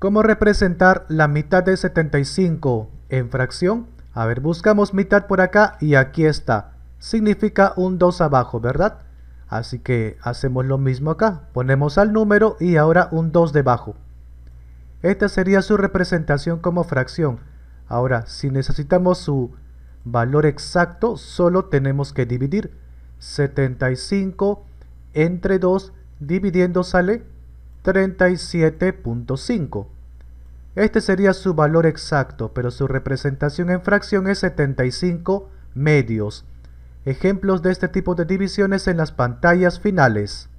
¿Cómo representar la mitad de 75 en fracción? A ver, buscamos mitad por acá y aquí está. Significa un 2 abajo, ¿verdad? Así que hacemos lo mismo acá. Ponemos al número y ahora un 2 debajo. Esta sería su representación como fracción. Ahora, si necesitamos su valor exacto, solo tenemos que dividir. 75 entre 2 dividiendo sale 37.5. Este sería su valor exacto, pero su representación en fracción es 75 medios. Ejemplos de este tipo de divisiones en las pantallas finales.